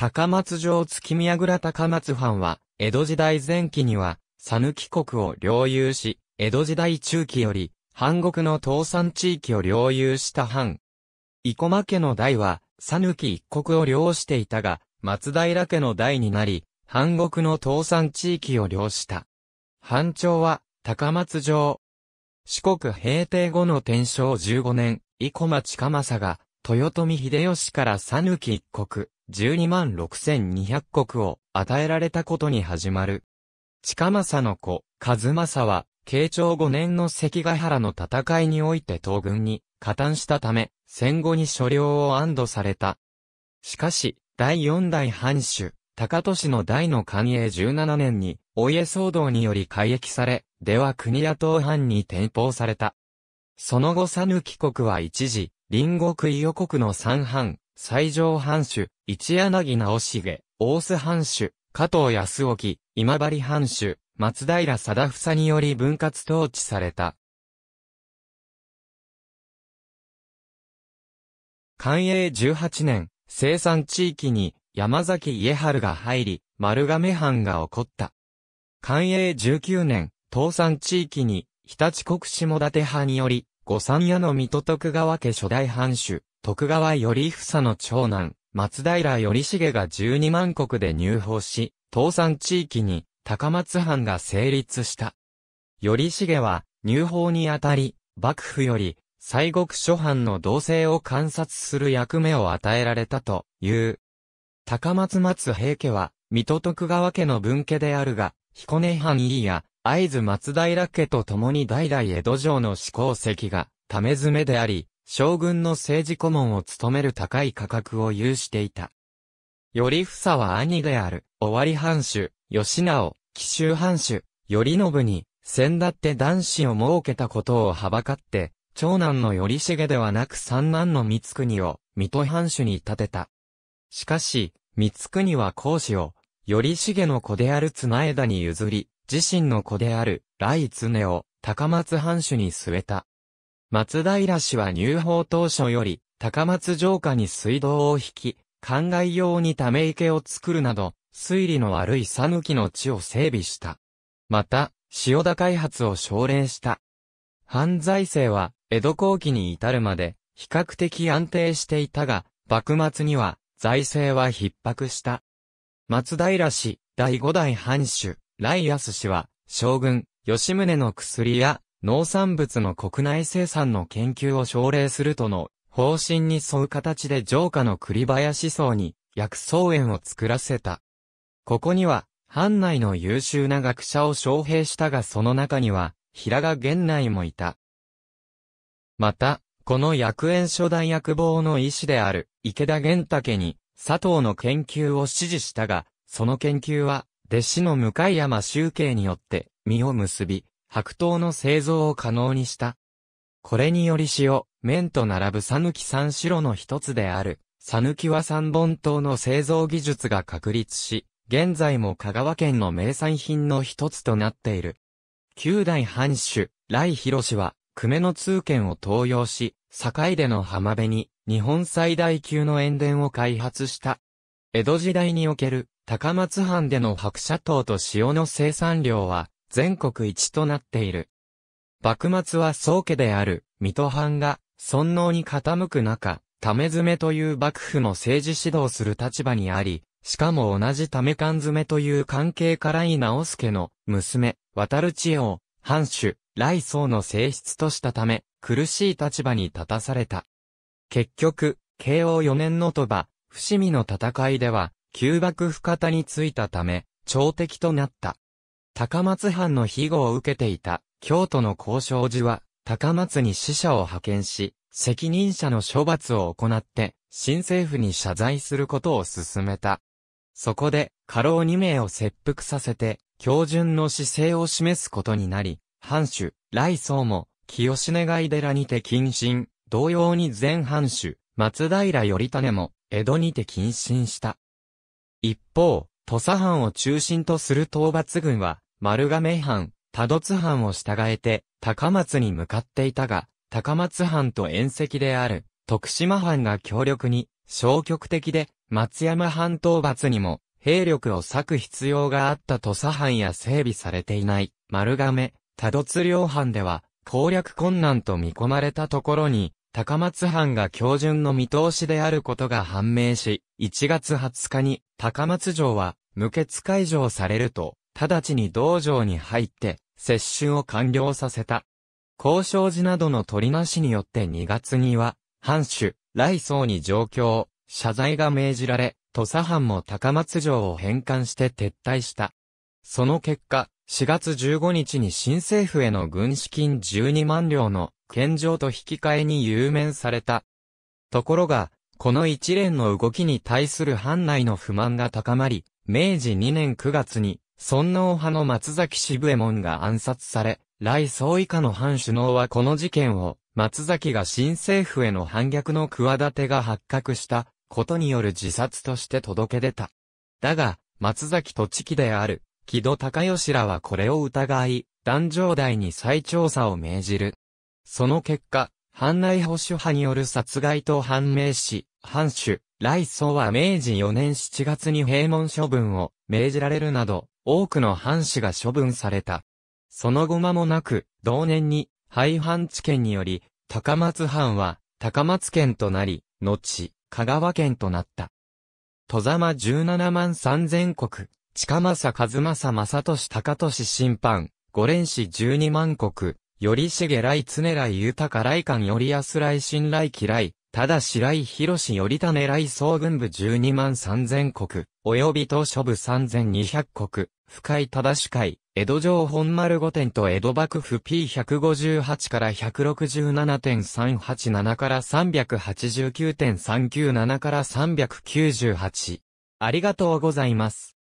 高松城月宮倉高松藩は、江戸時代前期には、佐抜国を領有し、江戸時代中期より、藩国の東山地域を領有した藩。生駒家の代は、佐抜一国を領していたが、松平家の代になり、藩国の東山地域を領した。藩長は、高松城。四国平定後の天正15年、生駒近政が、豊臣秀吉から佐抜一国、12万6200国を与えられたことに始まる。近政の子、和政は、慶長5年の関ヶ原の戦いにおいて東軍に加担したため、戦後に所領を安堵された。しかし、第四代藩主、高利の大の寛永17年に、お家騒動により改役され、では国や東藩に転封された。その後讃岐国は一時、隣国伊予国の三藩、西条藩主、一柳直重、大須藩主、加藤康沖、今治藩主、松平貞房により分割統治された。寛永18年、生産地域に山崎家春が入り、丸亀藩が起こった。寛永19年、倒産地域に日立国下館派により、御三屋の水戸徳川家初代藩主、徳川頼房の長男、松平頼重が十二万国で入法し、倒産地域に高松藩が成立した。頼重は入法にあたり、幕府より西国諸藩の動静を観察する役目を与えられたという。高松松平家は、水戸徳川家の分家であるが、彦根藩家や、会津松平家と共に代々江戸城の始皇石が、ため詰であり、将軍の政治顧問を務める高い価格を有していた。頼房は兄である、尾張藩主、吉直、紀州藩主、頼信に、先だって男子を設けたことをはばかって、長男の頼重ではなく三男の三国を、水戸藩主に立てた。しかし、三国は孔子を、頼重の子である綱枝に譲り、自身の子である、雷常を、高松藩主に据えた。松平氏は入法当初より、高松城下に水道を引き、灌漑用にため池を作るなど、水利の悪い讃岐の地を整備した。また、塩田開発を奨励した。犯罪政は、江戸後期に至るまで、比較的安定していたが、幕末には、財政は逼迫した。松平氏、第五代藩主、ライアス氏は、将軍、吉宗の薬や、農産物の国内生産の研究を奨励するとの方針に沿う形で城下の栗林層に薬草園を作らせた。ここには、藩内の優秀な学者を招聘したがその中には、平賀源内もいた。また、この薬園初代薬房の医師である池田玄武に、佐藤の研究を指示したが、その研究は、弟子の向山集計によって、実を結び、白桃の製造を可能にした。これにより塩、麺と並ぶ讃岐三白の一つである、讃岐は三本刀の製造技術が確立し、現在も香川県の名産品の一つとなっている。九代藩主、来博氏は、久米の通県を登用し、境での浜辺に、日本最大級の塩田を開発した。江戸時代における、高松藩での白砂糖と塩の生産量は全国一となっている。幕末は宗家である水戸藩が尊能に傾く中、め詰という幕府も政治指導する立場にあり、しかも同じため缶詰という関係から井直助の娘、渡る千代を藩主、来宗の性質としたため、苦しい立場に立たされた。結局、慶応4年の鳥羽、伏見の戦いでは、旧幕府方についたため、朝敵となった。高松藩の庇護を受けていた京都の交渉時は、高松に使者を派遣し、責任者の処罰を行って、新政府に謝罪することを進めた。そこで、家老2名を切腹させて、教順の姿勢を示すことになり、藩主、来宗も、清根がい寺にて謹慎、同様に前藩主、松平頼種も、江戸にて謹慎した。一方、土佐藩を中心とする討伐軍は、丸亀藩、多度津藩を従えて、高松に向かっていたが、高松藩と遠赤である、徳島藩が強力に、消極的で、松山藩討伐にも、兵力を割く必要があった土佐藩や整備されていない、丸亀、多度津両藩では、攻略困難と見込まれたところに、高松藩が標準の見通しであることが判明し、1月20日に高松城は無血解除されると、直ちに道場に入って、接種を完了させた。交渉時などの取りなしによって2月には、藩主、来宗に状況、謝罪が命じられ、土佐藩も高松城を返還して撤退した。その結果、4月15日に新政府への軍資金12万両の献上と引き換えに有免された。ところが、この一連の動きに対する藩内の不満が高まり、明治2年9月に、尊王派の松崎渋右衛門が暗殺され、来総以下の藩首脳はこの事件を、松崎が新政府への反逆の企てが発覚したことによる自殺として届け出た。だが、松崎と地である、木戸隆義らはこれを疑い、壇上台に再調査を命じる。その結果、藩内保守派による殺害と判明し、藩主、来宗は明治4年7月に閉門処分を命じられるなど、多くの藩主が処分された。その後間もなく、同年に、廃藩置県により、高松藩は、高松県となり、後、香川県となった。戸様17万3000国、近政和政正俊高俊審判、五連氏12万国、よりしげらい常来豊来官より安来信来嫌い、ただ白井博士より狙い総軍部12万3000国、及び当書部3200国、深井正会、江戸城本丸御殿と江戸幕府 P158 から167.387から389.397から398。ありがとうございます。